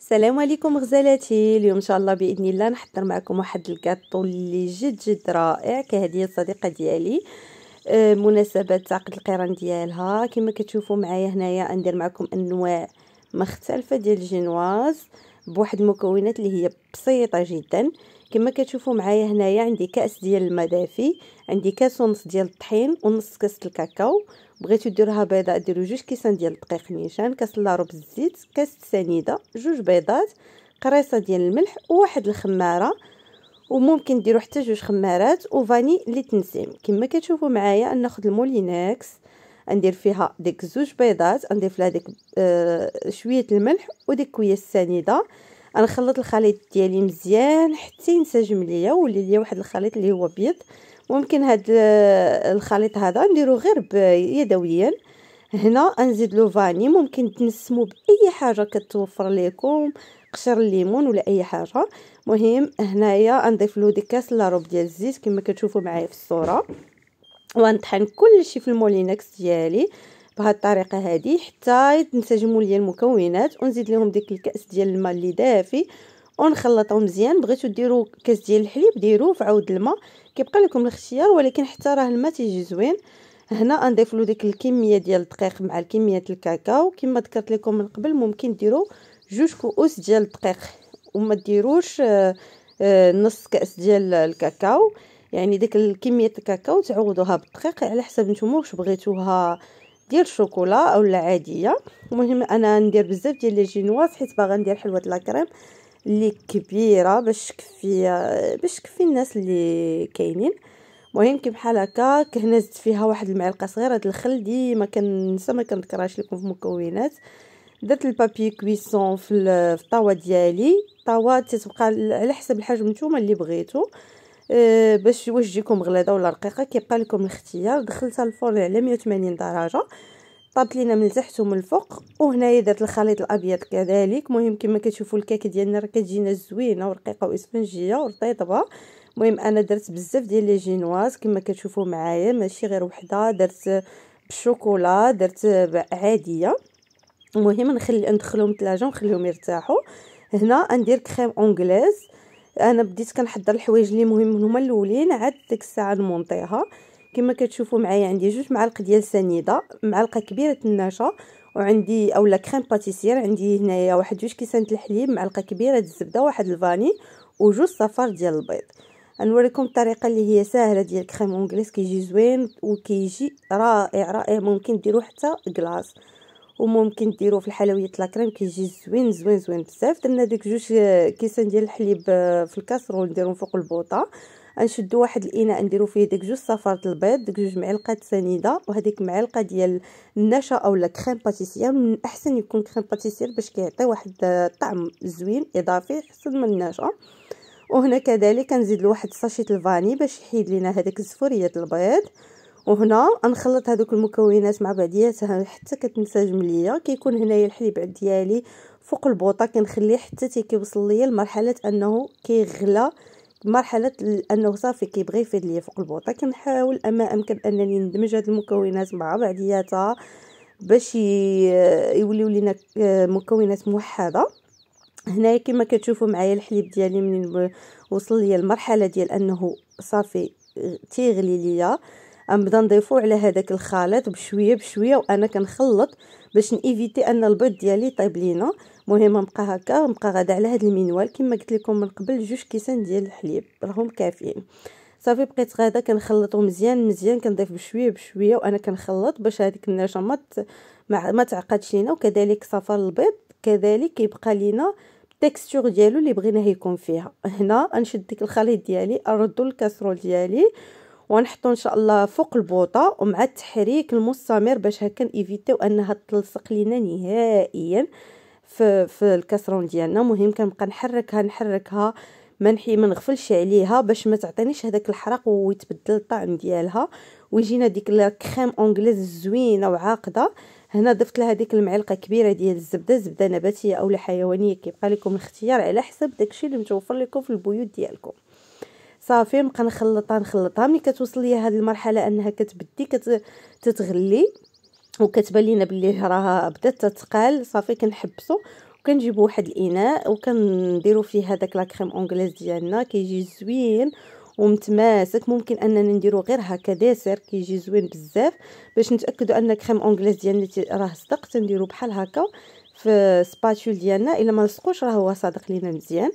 السلام عليكم غزالاتي اليوم ان شاء الله باذن الله نحضر معكم واحد الكاطو اللي جد جد رائع كهديه صديقه ديالي آه، مناسبه عقد القران ديالها كما كتشوفوا معايا هنايا ندير معكم انواع مختلفه ديال الجينواز بواحد المكونات اللي هي بسيطه جدا كما كتشوفوا معايا هنايا عندي كاس ديال الماء دافي عندي كاس ونص ديال الطحين ونص كاس الكاكاو بغيتو ديروها بيضاء ديروا جوج كيسان ديال الدقيق نيشان كاس لارو الزيت كاس سنيده جوج بيضات قريصه ديال الملح وواحد الخماره وممكن ديروا حتى جوج خمارات وفاني لتنسيم كما كتشوفوا معايا ناخذ الموليناكس ندير فيها ديك زوج بيضات نضيف لها ديك آه شويه الملح وديك كويه السنيده خلط الخليط ديالي مزيان حتى ينسجم ليا ويولي ليا واحد الخليط اللي هو ابيض ممكن هاد الخليط هذا نديرو غير يدويا هنا نزيد لو فاني ممكن تنسمو باي حاجه كتوفر ليكم قشر الليمون ولا اي حاجه مهم هنايا نضيف له ديك كاس لا روب ديال الزيت كما كتشوفوا معايا في الصوره ونطحن كلشي في المولينكس ديالي بهاد الطريقه هذه حتى ينسجموا ليا المكونات ونزيد لهم ديك الكاس ديال الماء اللي دافي ونخلطو مزيان بغيتو ديروا كاس ديال الحليب ديروه في عود الماء كيبقى لكم الاختيار ولكن حتى راه الماء تيجي زوين هنا نضيفلو ديك الكميه ديال الدقيق مع الكميه الكاكاو كما ذكرت لكم من قبل ممكن ديروا جوج كؤوس ديال الدقيق وما ديروش آه، آه، نص كاس ديال الكاكاو يعني ديك الكميه الكاكاو تعوضوها بالدقيق على حسب نتوما واش بغيتوها ديال الشوكولا اولا عاديه المهم انا ندير بزاف ديال لي جينواز حيت باغا ندير حلوه لاكريم اللي كبيره باش تكفي باش تكفي الناس اللي كاينين المهم كي بحال هكا كهنزت زدت فيها واحد المعلقه صغيره ديال الخل ديما كننسى ما كنذكرهاش لكم في المكونات درت البابي كويسون في الطاوه ديالي الطاوه تتبقى على حسب الحجم نتوما اللي بغيتو آه، باش واش تجيكم غلاده ولا رقيقه كيبقى لكم الاختيار دخلتها الفرن على 180 درجه طابت لينا من التحت ومن الفوق وهنايا درت الخليط الابيض كذلك المهم كما كتشوفوا الكيك ديالنا راه كتجينا زوينه ورقيقه واسفنجيه ورطيبه المهم انا درت بزاف ديال لي جينواز كما كتشوفوا معايا ماشي غير وحده درت بالشوكولا درت عاديه المهم نخلي ندخلهم الثلاجه ونخليهم يرتاحوا هنا ندير كريم اونغليز انا بديت كنحضر الحوايج اللي مهم هما الاولين عاد ديك الساعه نمونطيها كما كتشوفوا معايا عندي جوج معالق ديال سنيده معلقه كبيره النشا وعندي اولا كريم باتيسير عندي هنايا واحد جوج كيسان الحليب معلقه كبيره الزبده واحد الفاني وجوج صفار ديال البيض غنوريكم الطريقه اللي هي سهله ديال كريم اونغليس كيجي زوين وكيجي رائع رائع ممكن ديروه حتى كلاص وممكن ديرو في الحلويات لاكريم كيجي زوين زوين زوين بزاف درنا دوك جوج كيسان ديال الحليب آه، في الكاسرول نديرهم فوق البوطه نشدو واحد الاناء نديرو فيه ديك جوج صفارات البيض ديك جوج معلقات سنيده وهذيك معلقه ديال النشا اولا كريم باتيسير من احسن يكون كريم باتيسير باش كيعطي واحد الطعم آه، زوين اضافي احسن من النشا وهنا كذلك نزيد لواحد ساشيت الفاني باش يحيد لينا هذاك الزفوريه البيض وهنا نخلط هذوك المكونات مع بعضياتها حتى كتنسجم ليا كيكون هنايا الحليب ديالي فوق البوطه كنخليه حتى تيكيوصل ليا لمرحله انه كيغلى مرحله انه صافي كيبغي يفيد ليا فوق البوطه كنحاول اما امكن انني ندمج هاد المكونات مع بعضياتها باش يوليو لينا مكونات موحده هنايا كما كتشوفوا معايا الحليب ديالي منين وصل ليا المرحله ديال انه صافي تيغلي ليا نبدا نضيفو على هذاك الخليط بشويه بشويه وانا كنخلط باش نيفيتي ان البيض ديالي يطيب لينا المهم نبقى هكا نبقى غادا على هذا المنوال كما قلت لكم من قبل جوج كيسان ديال الحليب راهم كافيين صافي بقيت غادا كنخلطو مزيان مزيان كنضيف بشويه بشويه وانا كنخلط باش هذيك النشا ما ما تعقدش لينا وكذلك صفا البيض كذلك كيبقى لينا التكستور ديالو اللي بغيناه يكون فيها هنا نشد ديك الخليط ديالي نردو الكاسرول ديالي وغنحطو ان شاء الله فوق البوطه ومع التحريك المستمر باش هكا نيفيتيو انها تلصق لينا نهائيا في في الكاسرون ديالنا مهم كنبقى نحركها نحركها ما نحي ما نغفلش عليها باش ما تعطينيش هذاك الحرق ويتبدل الطعم ديالها ويجينا ديك كريم اونغليز زوينه وعاقده هنا ضفت لها ديك المعلقه كبيره ديال الزبده زبده نباتيه اولا حيوانيه كيبقى لكم الاختيار على حسب داكشي اللي متوفر لكم في البيوت ديالكم صافي نبقى نخلطها نخلطها ملي كتوصل ليا هذه المرحله انها كتبدي كتتغلي وكتبان لينا بلي راها بدات تتقال صافي كنحبسو وكنجيبو واحد الاناء وكنديرو فيه هذاك لا كريم اونغليز ديالنا كيجي زوين ومتماسك ممكن اننا نديرو غير هكا ديسير كيجي زوين بزاف باش نتاكدوا ان كريم اونغليز ديالنا راه صدق تنديرو بحال هكا في سباتول ديالنا الا ما لصقوش راه هو صادق لينا مزيان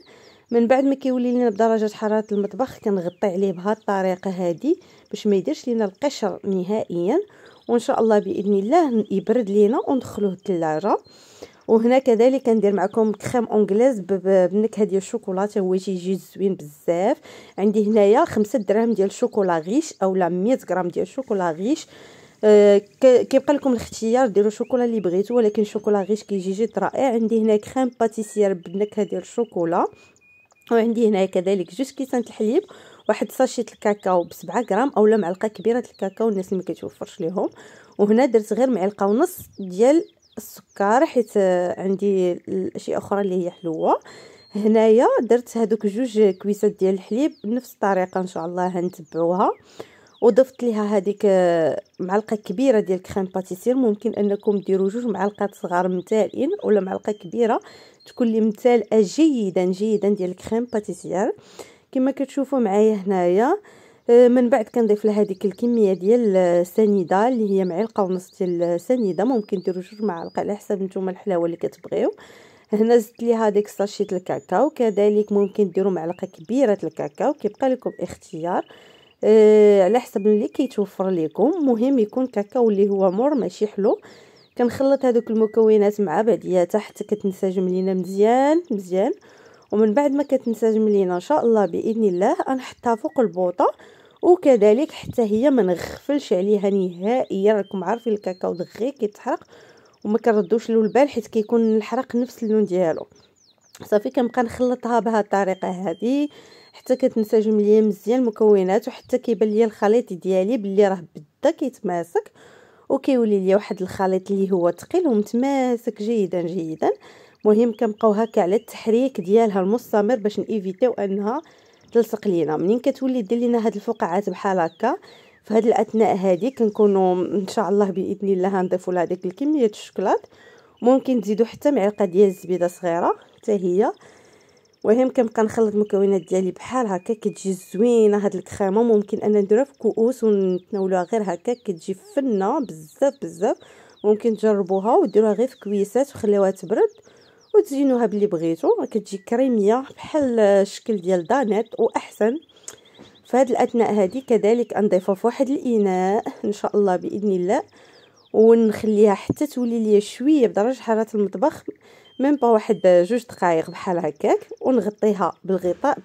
من بعد ما كيولي لينا بدرجه حراره المطبخ كنغطي عليه بهاد الطريقه هذه باش ما يديرش لينا القشر نهائيا وان شاء الله باذن الله يبرد لينا وندخلوه الثلاجه وهنا كذلك كندير معكم كريم اونغليز بالنكهه ديال الشوكولاته هو تيجي زوين بزاف عندي هنايا خمسة دراهم ديال الشوكولا غيش اولا 100 غرام ديال الشوكولا غيش أه كيبقى لكم الاختيار ديروا الشوكولا اللي بغيتو ولكن الشوكولا غيش كيجي جد رائع عندي هنا كريم باتيسير بالنكهه ديال الشوكولا وعندي هنا كذلك جوج كيسانت الحليب واحد ساشيت الكاكاو بسبعة غرام اولا معلقه كبيره الكاكاو الناس اللي ما كتوفرش ليهم وهنا درت غير معلقه ونص ديال السكر حيت عندي الاشياء اخرى اللي هي حلوه هنايا درت هذوك جوج كويسات ديال الحليب بنفس الطريقه ان شاء الله هنتبعوها وضفت لها هذيك آه، معلقه كبيره ديال كريم باتيسير ممكن انكم ديروا جوج معلقات صغار متالئين ولا معلقه كبيره تكون لي متالئه جيدا جيدا ديال كريم باتيسير كما كتشوفوا معايا هنايا آه، من بعد كنضيف لها هذيك الكميه ديال السنيده آه، اللي هي معلقه ونص ديال السنيده ممكن ديروا جوج معالق على حسب نتوما الحلاوه اللي كتبغيو هنا زدت ليها ديك الساشيه الكاكاو كذلك ممكن ديروا معلقه كبيره الكاكاو كيبقى لكم اختيار آه على حسب اللي كيتوفر لكم مهم يكون كاكاو اللي هو مر ماشي حلو كنخلط هذوك المكونات مع بعضياتها حتى كتنسجم لينا مزيان مزيان ومن بعد ما كتنسجم لينا ان شاء الله باذن الله غنحطها فوق البوطه وكذلك حتى هي ما نغفلش عليها نهائيا راكم عارفين الكاكاو دغيا كيتحرق وما كنردوش له البال حيت كيكون الحرق نفس اللون ديالو صافي كنبقى نخلطها بهاد الطريقه هذه حتى كتنسجم ليا مزيان المكونات وحتى كيبان ليا الخليط ديالي بلي راه بدا كيتماسك وكيولي ليا واحد الخليط اللي هو ثقيل ومتماسك جيدا جيدا مهم كنبقاو هكا على التحريك ديالها المستمر باش نيفيتيو انها تلصق لينا منين كتولي دير لينا هاد الفقاعات بحال هكا في هاد الاثناء هادي كنكونوا ان شاء الله باذن الله غنضيفوا لها ديك الكميه الشكلاط ممكن تزيدوا حتى معلقه ديال الزبيده صغيره حتى هي المهم كنبقى نخلط المكونات ديالي بحال هكا كتجي زوينه هاد الكريمه ممكن انا نديرها في كؤوس ونتناولوها غير هكا كتجي فنه بزاف بزاف ممكن تجربوها وديروها غير في كويسات وخليوها تبرد وتزينوها باللي بغيتو كتجي كريميه بحال الشكل ديال دانيت واحسن فهاد الاثناء هادي كذلك نضيفها في واحد الاناء ان شاء الله باذن الله ونخليها حتى تولي ليا شويه بدرجه حراره المطبخ ميم با واحد جوج دقائق بحال هكاك ونغطيها بالغطاء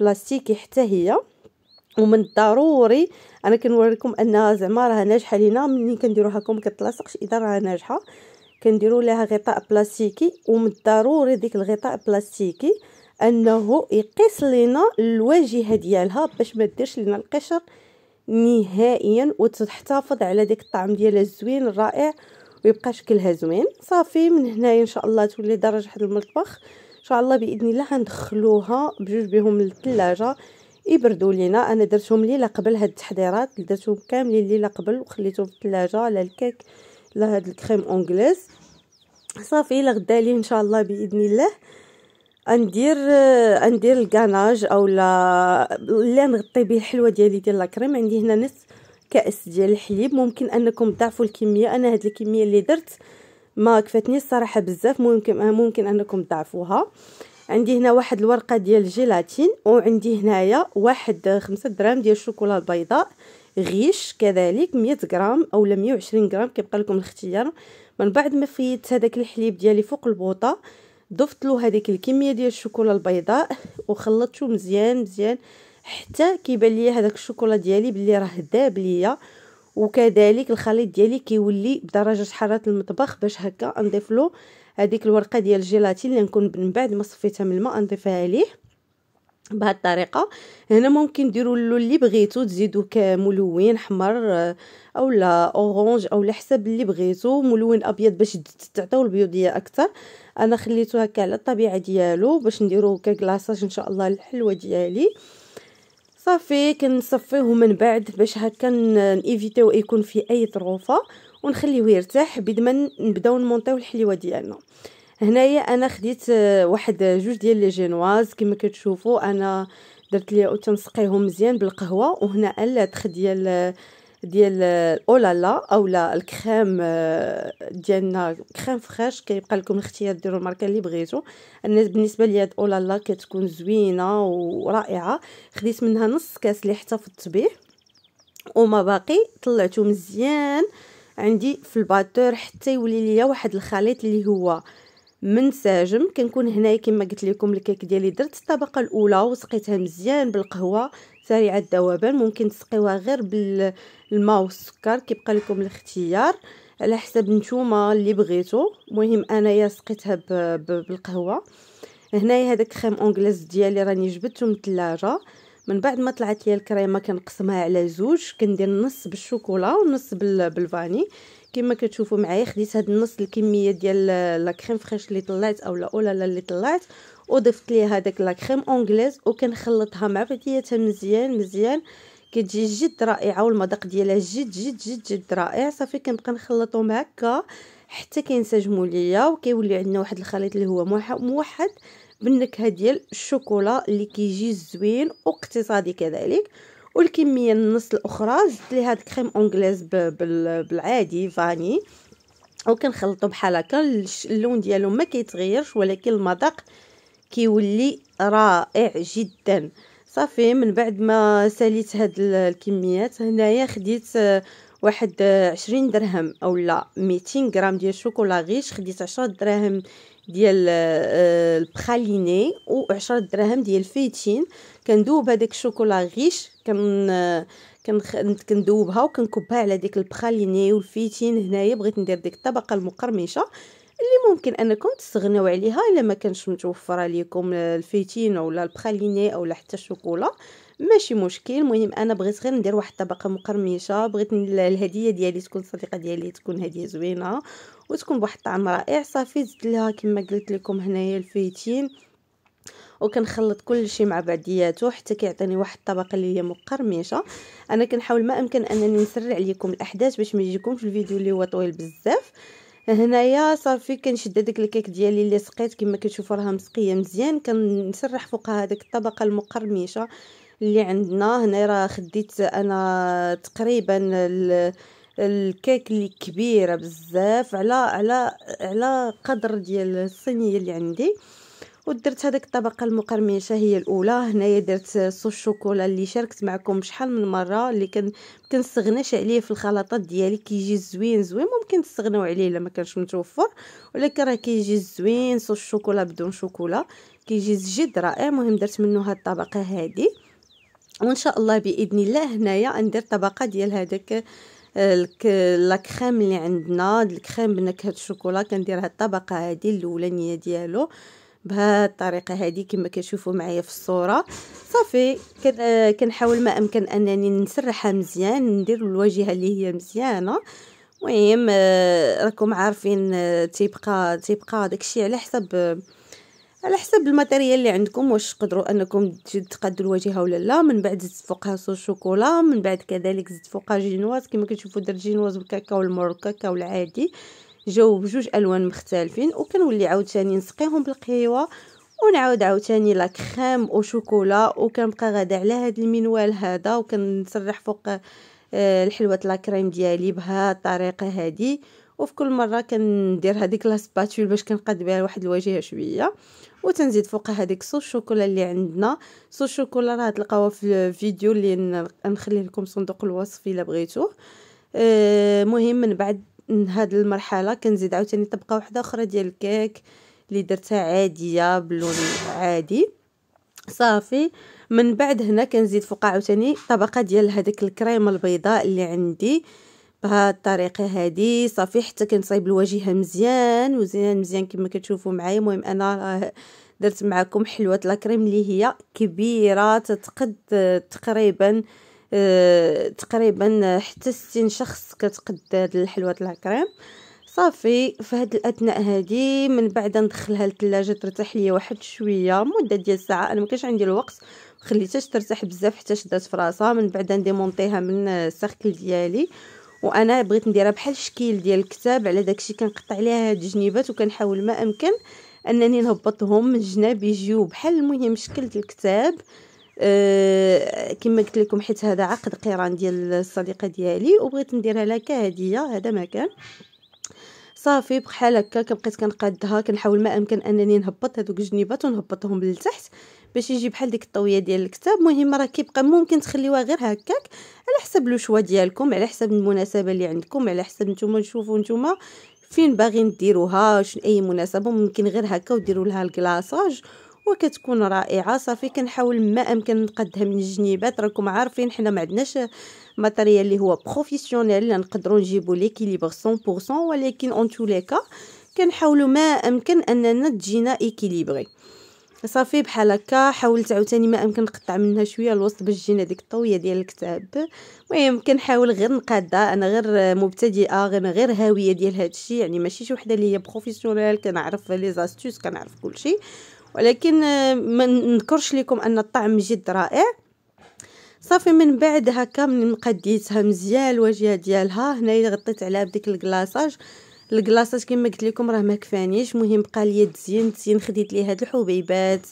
بلاستيكي حتى هي ومن الضروري انا كنوريكم انها زعما راه ناجحه لينا ملي كنديرو هاكم كتلاصقش اذا راه ناجحه كنديروا لها غطاء بلاستيكي ومن الضروري ديك الغطاء البلاستيكي انه يقيس لينا الواجهه ديالها باش ما ديرش لينا القشر نهائيا وتحتفظ على ديك الطعم ديالها الزوين الرائع ويبقى شكلها زوين صافي من هنايا ان شاء الله تولي درجه حد المطبخ ان شاء الله باذن الله غندخلوها بجوج بهم للثلاجه يبردوا لينا انا درتهم ليله قبل هاد التحضيرات درتهم كاملين ليله قبل وخليتهم في الثلاجه على الكيك هاد الكريم اونغليز صافي لغدا لي ان شاء الله باذن الله ندير ندير الكاناج اولا لا نغطي به الحلوه ديالي ديال لاكريم عندي هنا نص كاس ديال الحليب ممكن انكم تضاعفوا الكميه انا هاد الكميه اللي درت ما كفاتني الصراحه بزاف ممكن ممكن انكم تضاعفوها عندي هنا واحد الورقه ديال الجيلاتين وعندي هنايا واحد خمسة درام ديال الشوكولا البيضاء غيش كذلك 100 غرام اولا 120 غرام كيبقى لكم الاختيار من بعد ما فيت هذاك الحليب ديالي فوق البوطه ضفت له هذيك الكميه ديال الشوكولا البيضاء وخلطته مزيان مزيان حتى كيبان ليا هذاك الشوكولا ديالي بلي راه ذاب ليا وكذلك الخليط ديالي كيولي بدرجه حراره المطبخ باش هكا نضيف له هذيك الورقه ديال الجيلاتين اللي نكون من بعد ما صفيتها من الماء نضيفها ليه بهاد الطريقه هنا ممكن ديروا له اللي بغيتو تزيدوا كملون احمر آه، اولا اورانج اولا حسب اللي بغيتو ملون ابيض باش تعطيو البيضيه اكثر انا خليته هكا على الطبيعه ديالو باش نديرو كغلاصاج ان شاء الله الحلوه ديالي صافي كنصفيهم من بعد باش هكا نيفيتيو يكون في اي طروفه ونخليه يرتاح بيد ما نبداو نمونطيو الحليوه ديالنا هنايا انا خديت آه، واحد جوج ديال لي جينواز كما كتشوفوا انا درت ليه وتنسقيهم مزيان بالقهوه وهنا التخ ديال آه، ديال الاولالا او لا الكريم آه، ديالنا كريم فريش كيبقى لكم الاختيار ديروا الماركه اللي بغيتو انا بالنسبه لي هاد اولالا كتكون زوينه ورائعه خديت منها نص كاس اللي احتفظت به وما باقي طلعته مزيان عندي في الباتور حتى يولي ليا واحد الخليط اللي هو منسجم كنكون هنايا كما قلت لكم الكيك ديالي درت الطبقه الاولى وسقيتها مزيان بالقهوه سريعه الذوبان ممكن تسقيوها غير بالماء والسكر كيبقى لكم الاختيار على حسب نتوما اللي بغيتو انا انايا سقيتها بالقهوه هنايا هذاك كريم اونغليز ديالي راني جبدته من الثلاجه من بعد ما طلعت لي الكريمه كنقسمها على زوج كندير نص بالشوكولا ونص بالفاني كما كتشوفوا معايا خديت هاد نص الكميه ديال لا كريم فريش اللي طلعت اولا اولالا اللي طلعت وضفت ليه هذاك لا كريم اونغليز وكنخلطها مع بعضياتها مزيان مزيان كتجي جد رائعه والمذاق ديالها جد جد جد جد رائع صافي كنبقى نخلطهم هكا حتى كينسجموا ليا وكيولي عندنا واحد الخليط اللي هو موحد بالنكهه ديال الشوكولا اللي كيجي زوين واقتصادي كذلك والكميه النص الاخرى زدت ليها هاد كريم اونغليز بالعادي فاني وكنخلطو بحال هكا اللون ديالو ما كيتغيرش ولكن المذاق كيولي رائع جدا صافي من بعد ما ساليت هاد الكميات هنايا خديت آه، واحد آه، عشرين درهم اولا ميتين غرام ديال الشوكولا غيش خديت عشرة دراهم ديال آه، البخاليني و10 دراهم ديال الفيتين كندوب هذاك الشوكولا غيش كن آه، كندوبها وكنكبها على ديك البخاليني والفيتين هنايا بغيت ندير ديك الطبقه المقرمشه اللي ممكن انكم تستغناو عليها الا ما كانش متوفره لكم الفيتين ولا البخاليني اولا حتى الشوكولا ماشي مشكل المهم انا بغيت غير ندير واحد الطبقه مقرمشه بغيت الهديه ديالي تكون الصديقه ديالي تكون هديه زوينه وتكون بواحد الطعم رائع صافي زدت لها كما قلت لكم هنايا الفيتين وكنخلط كل شيء مع بعضياته حتى كيعطيني واحد الطبقه اللي هي مقرمشه انا كنحاول ما امكن انني نسرع لكم الاحداث باش ما يجيكمش الفيديو اللي هو طويل بزاف هنايا صافي كنشد هذيك الكيك ديالي اللي سقيت كما كتشوفوا راها مسقيه مزيان كنسرح فوقها هذيك الطبقه المقرمشه اللي عندنا هنا راه خديت انا تقريبا الكيك اللي كبيره بزاف على على على قدر ديال الصينيه اللي عندي ودرت هذاك الطبقه المقرمشه هي الاولى هنايا درت صوص الشوكولا اللي شاركت معكم شحال من مره اللي كان كنستغناش عليه في الخلطات ديالي كيجي زوين زوين ممكن تستغناو عليه الا ما كانش متوفر ولكن راه كيجي زوين صوص الشوكولا بدون شوكولا كيجي جد رائع مهم درت منه هاد الطبقه هادي وان شاء الله باذن الله هنايا ندير طبقه ديال هذاك لا كريم اللي عندنا الكريم بنكهه الشوكولا كندير هاد الطبقه هادي الاولانيه ديالو بهذه الطريقه هذه كما كتشوفوا معايا في الصوره صافي آه، كنحاول ما امكن انني نسرحها مزيان ندير الواجهه اللي هي مزيانه المهم آه، راكم عارفين آه، تيبقى تيبقى داكشي على حسب على حسب الماتيريال اللي عندكم واش تقدروا انكم تقدوا الواجهه ولا لا من بعد زدت فوقها صوص شوكولا من بعد كذلك زدت فوقها جينواز كما كتشوفوا درت جينواز بالكاكاو المر الكاكاو العادي جاو بجوج الوان مختلفين وكنولي عاوتاني نسقيهم بالقهيوه ونعاود عاوتاني لا كريم او شوكولا وكنبقى غادا على هاد المنوال هذا وكنسرح فوق آه، الحلوه لا كريم ديالي بهاد الطريقه هادي وفي كل مره كندير هذيك لا سباتول باش كنقاد بها واحد الواجهه شويه وتنزيد فوق هذيك صوص الشوكولا اللي عندنا صوص الشوكولا راه تلقاوها في الفيديو اللي نخليه لكم صندوق الوصف الا بغيتوه المهم آه، من بعد هاد المرحله كنزيد عاوتاني طبقه واحده اخرى ديال الكيك اللي درتها عاديه باللون عادي صافي من بعد هنا كنزيد فوق عاوتاني طبقه ديال هاديك الكريمة البيضاء اللي عندي بهاد الطريقه هادي صافي حتى كنصايب الواجهه مزيان مزيان مزيان كما كتشوفوا معايا المهم انا درت معكم حلوه لاكريم اللي هي كبيره تتقد تقريبا آه، تقريبا حتى 60 شخص كتقد هاد الحلوه العكريم صافي فهاد الاثناء هادي من بعد ندخلها للثلاجه ترتاح ليا واحد شويه مده ديال ساعه انا ما كانش عندي الوقت خليتهاش ترتاح بزاف حتى شدات في راسها من بعد نديمونطيها من السيركل ديالي وانا بغيت نديرها بحال الشكل ديال الكتاب على داكشي كنقطع عليها هاد الجنيبات وكنحاول ما امكن انني نهبطهم من الجناب يجيو بحال المهم شكل ديال الكتاب آه، كما قلت لكم حيت هذا عقد قيران ديال الصديقه ديالي وبغيت نديرها لها كهديه هذا ما كان صافي بحال هكا كبقيت كنقادها كنحاول ما امكن انني نهبط هذوك الجنيبات ونهبطهم للتحت باش يجي بحال ديك الطويه ديال الكتاب المهم راه كيبقى ممكن تخليوها غير هكاك على حسب شوا ديالكم على حسب المناسبه اللي عندكم على حسب نتوما نشوفوا نتوما فين باغين ديروها شنو اي مناسبه ممكن غير هكا وديروا لها الكلاصاج وكتكون رائعه صافي كنحاول ما امكن نقدها من الجنيبات راكم عارفين حنا ما عندناش ماتيريال اللي هو بروفيسيونيل نقدروا نجيبوا ليكيليبر 100% ولكن اون تو لي كا كنحاولوا ما امكن اننا تجينا ايكيليبري صافي بحال هكا حاولت عاوتاني ما امكن نقطع منها شويه الوسط باش تجينا ديك الطويه ديال الكتاب المهم كنحاول غير نقادها انا غير مبتدئه غير غير هاويه ديال هادشي يعني ماشي شي وحده اللي هي بروفيسيونيل كنعرف لي زاستوس كنعرف كلشي ولكن آه، ما ننكرش لكم ان الطعم جد رائع صافي من بعد هكا من قديتها مزيان الواجهه ديالها هنايا غطيت عليها بديك الكلاصاج الكلاصات كما قلت لكم راه ما كفانيش المهم بقى ليا التزيين التزيين خديت ليه هاد الحبيبات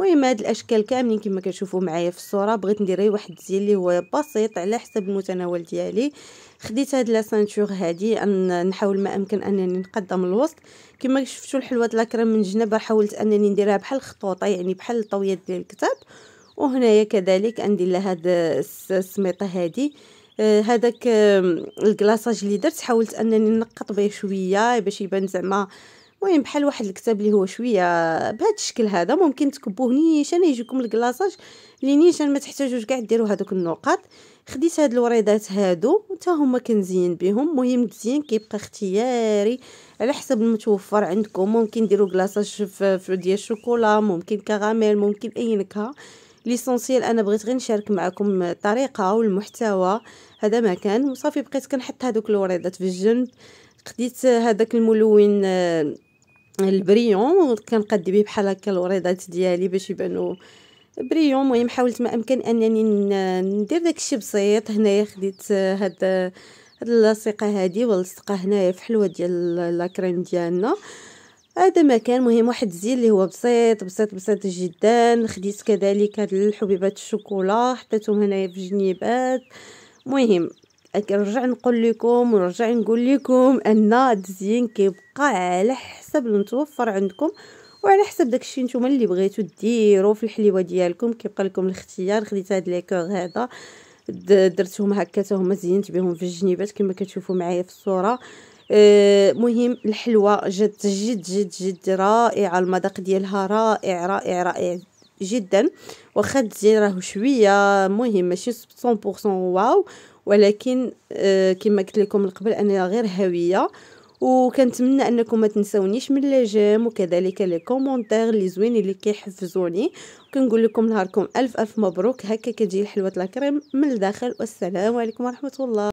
المهم هاد الاشكال كاملين كما كتشوفوا معايا في الصوره بغيت ندير غير واحد التزيين اللي هو بسيط على حسب المتناول ديالي خديت هاد لا سانتور هادي أن نحاول ما امكن انني نقدم الوسط كما شفتوا الحلوه لاكريم من جنب حاولت انني نديرها بحال الخطوطه يعني بحال الطويات ديال الكتاب وهنايا كذلك ندير لها هاد السميطه هادي آه، هذاك الكلاصاج اللي درت حاولت انني نقط به شويه باش يبان زعما المهم بحال واحد الكتاب اللي هو شويه بهذا الشكل هذا ممكن تكبوه نيشان يجيكم الكلاصاج اللي نيشان ما تحتاجوش كاع ديروا هذوك النقط خديت هاد الوريدات هادو حتى هما كنزين بهم مهم التزيين كيبقى اختياري على حسب المتوفر عندكم ممكن ديروا كلاصاج في ديال الشوكولا ممكن كراميل ممكن اي نكهه ليسونسيال انا بغيت غير نشارك معكم الطريقه والمحتوى هذا ما كان وصافي بقيت كنحط هذوك الوريضات في الجنب خديت هذاك الملون آه، البريون وكنقد به بحال هكا الوريضات ديالي باش يبانو بريون المهم حاولت ما امكن انني ندير داكشي بسيط هنايا خديت آه، هاد آه، هاد اللاصقه هادي ولصقها هنايا في حلوه ديال لاكريم ديالنا هذا ما كان مهم واحد الزين اللي هو بسيط بسيط بسيط جدا خديت كذلك هاد الحبيبات الشوكولا حطيتهم هنايا في الجنيبات آه مهم كنرجع نقول لكم ونرجع نقول لكم ان التزيين كيبقى على حسب المتوفر عندكم وعلى حسب داكشي نتوما اللي بغيتو ديروا في الحليوه ديالكم كيبقى لكم الاختيار خديت هاد ليكور هذا درتهم هكا حتى هما زينت بهم في الجنيبات كما كتشوفوا معايا في الصوره آه، مهم الحلوه جد جد جد جد رائعه المذاق ديالها رائع رائع رائع جدا واخا التزيين راه شويه مهم ماشي 100% واو ولكن آه، كما قلت لكم قبل انا غير هويه وكنتمنى انكم ما تنسونيش من لاجام وكذلك لي كومونتير لي زوينين اللي كيحفزوني كنقول لكم نهاركم الف الف مبروك هكا كتجي الحلوه لا كريم من الداخل والسلام عليكم ورحمه الله